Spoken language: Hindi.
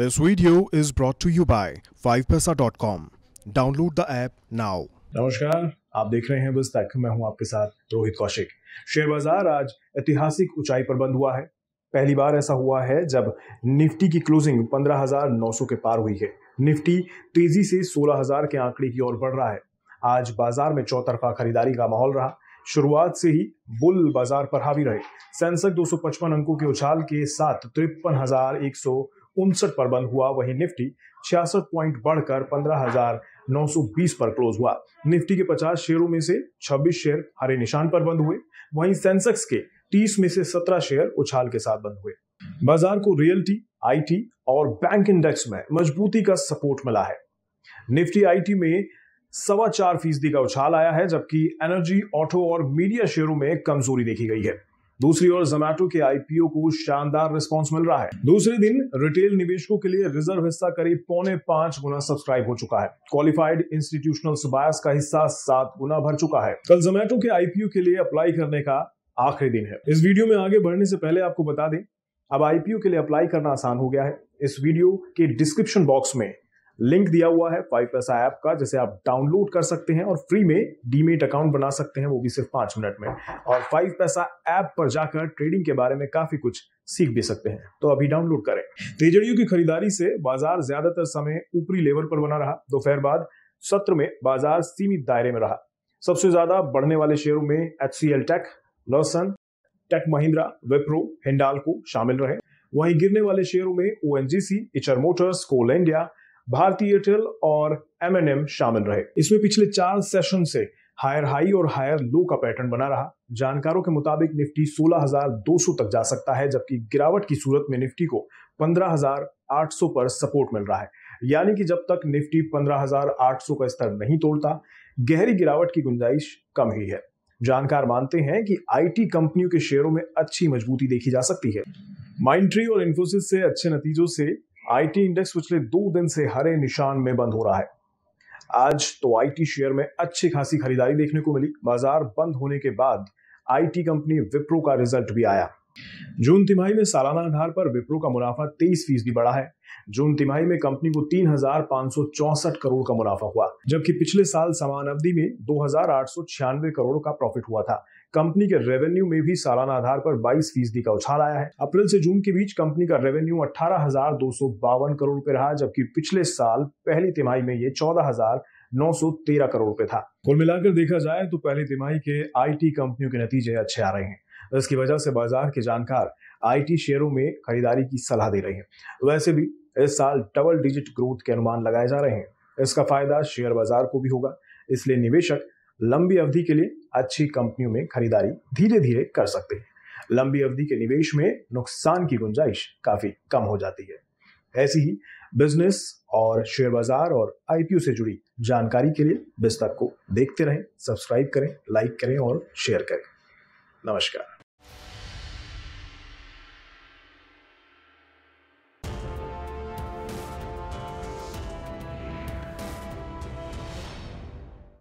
This video is brought to you by fivepesa.com. Download the app now. नमस्कार आप देख रहे हैं बस तक मैं हूं आपके साथ रोहित कौशिक शेयर बाजार आज ऐतिहासिक ऊंचाई पर बंद हुआ है पहली बार ऐसा हुआ है जब निफ्टी की क्लोजिंग 15,900 के पार हुई है निफ्टी तेजी से 16,000 के आंकड़े की ओर बढ़ रहा है आज बाजार में चौतरफा खरीदारी का माहौल रहा शुरुआत से ही बुल बाजार पर हावी रहे सेंसक 255 अंकों के उछाल के साथ तिरपन उनसठ पर बंद हुआ वहीं निफ्टी छियासठ पॉइंट बढ़कर पंद्रह हजार पर क्लोज हुआ निफ्टी के 50 शेयरों में से 26 शेयर हरे निशान पर बंद हुए वहीं सेंसेक्स के 30 में से 17 शेयर उछाल के साथ बंद हुए बाजार को रियल्टी आईटी और बैंक इंडेक्स में मजबूती का सपोर्ट मिला है निफ्टी आईटी में सवा चार फीसदी का उछाल आया है जबकि एनर्जी ऑटो और मीडिया शेयरों में कमजोरी देखी गई है दूसरी ओर जोमैटो के आईपीओ को शानदार रिस्पॉन्स मिल रहा है दूसरे दिन रिटेल निवेशकों के लिए रिजर्व हिस्सा करीब पौने पांच गुना सब्सक्राइब हो चुका है क्वालिफाइड इंस्टीट्यूशनल सुबायस का हिस्सा सात गुना भर चुका है कल जोमैटो के आईपीओ के लिए अप्लाई करने का आखिरी दिन है इस वीडियो में आगे बढ़ने से पहले आपको बता दें अब आईपीओ के लिए अप्लाई करना आसान हो गया है इस वीडियो के डिस्क्रिप्शन बॉक्स में लिंक दिया हुआ है फाइव पैसा ऐप का जिसे आप डाउनलोड कर सकते हैं और फ्री में डीमेट अकाउंट बना सकते हैं वो भी सिर्फ पांच मिनट में और फाइव पैसा ऐप पर जाकर ट्रेडिंग के बारे में काफी कुछ सीख भी सकते हैं तो अभी डाउनलोड करें तेजड़ियों तो की खरीदारी से बाजार ज्यादातर समय ऊपरी लेवल पर बना रहा दोपहर बाद सत्र में बाजार सीमित दायरे में रहा सबसे ज्यादा बढ़ने वाले शेयरों में एच सी एल टेक लॉसन टेक महिंद्रा विप्रो हिंडालको शामिल रहे वहीं गिरने वाले शेयरों में O N G C Eicher motors coal India भारतीय एयरटेल और एम एन एम शामिल रहे इसमें पिछले चार सेशन से हायर हाई और हायर लो का पैटर्न बना रहा जानकारों के मुताबिक निफ्टी 16,200 तक जा सकता है जबकि गिरावट की सूरत में निफ्टी को 15,800 पर सपोर्ट मिल रहा है यानी कि जब तक निफ्टी 15,800 का स्तर नहीं तोड़ता गहरी गिरावट की गुंजाइश कम ही है जानकार मानते हैं कि आईटी कंपनियों के शेयरों में अच्छी मजबूती देखी जा सकती है माइंट्री और इन्फोसिस से अच्छे नतीजों से आईटी इंडेक्स पिछले दो दिन से हरे निशान में बंद हो रहा है आज तो आईटी शेयर में अच्छी खासी खरीदारी देखने को मिली बाजार बंद होने के बाद आईटी कंपनी विप्रो का रिजल्ट भी आया जून तिमाही में सालाना आधार पर विप्रो का मुनाफा तेईस फीसदी बढ़ा है जून तिमाही में कंपनी को तीन करोड़ का मुनाफा हुआ जबकि पिछले साल समान अवधि में दो करोड़ का प्रॉफिट हुआ था कंपनी के रेवेन्यू में भी सालाना आधार पर बाईस फीसदी का उछाल आया है अप्रैल से जून के बीच कंपनी का रेवेन्यू अठारह करोड़ रुपए रहा जबकि पिछले साल पहली तिमाही में ये चौदह तेरह करोड़ रुपए था कुल मिलाकर देखा जाए तो पहली तिमाही के आईटी कंपनियों के नतीजे अच्छे आ रहे हैं इसकी वजह से बाजार के जानकार आईटी शेयरों में खरीदारी की सलाह दे रहे हैं वैसे भी इस साल डबल डिजिट ग्रोथ के अनुमान लगाए जा रहे हैं इसका फायदा शेयर बाजार को भी होगा इसलिए निवेशक लंबी अवधि के लिए अच्छी कंपनियों में खरीदारी धीरे धीरे कर सकते हैं लंबी अवधि के निवेश में नुकसान की गुंजाइश काफी कम हो जाती है ऐसी ही बिजनेस और शेयर बाजार और आईपीओ से जुड़ी जानकारी के लिए बिस्तर को देखते रहें सब्सक्राइब करें लाइक करें और शेयर करें नमस्कार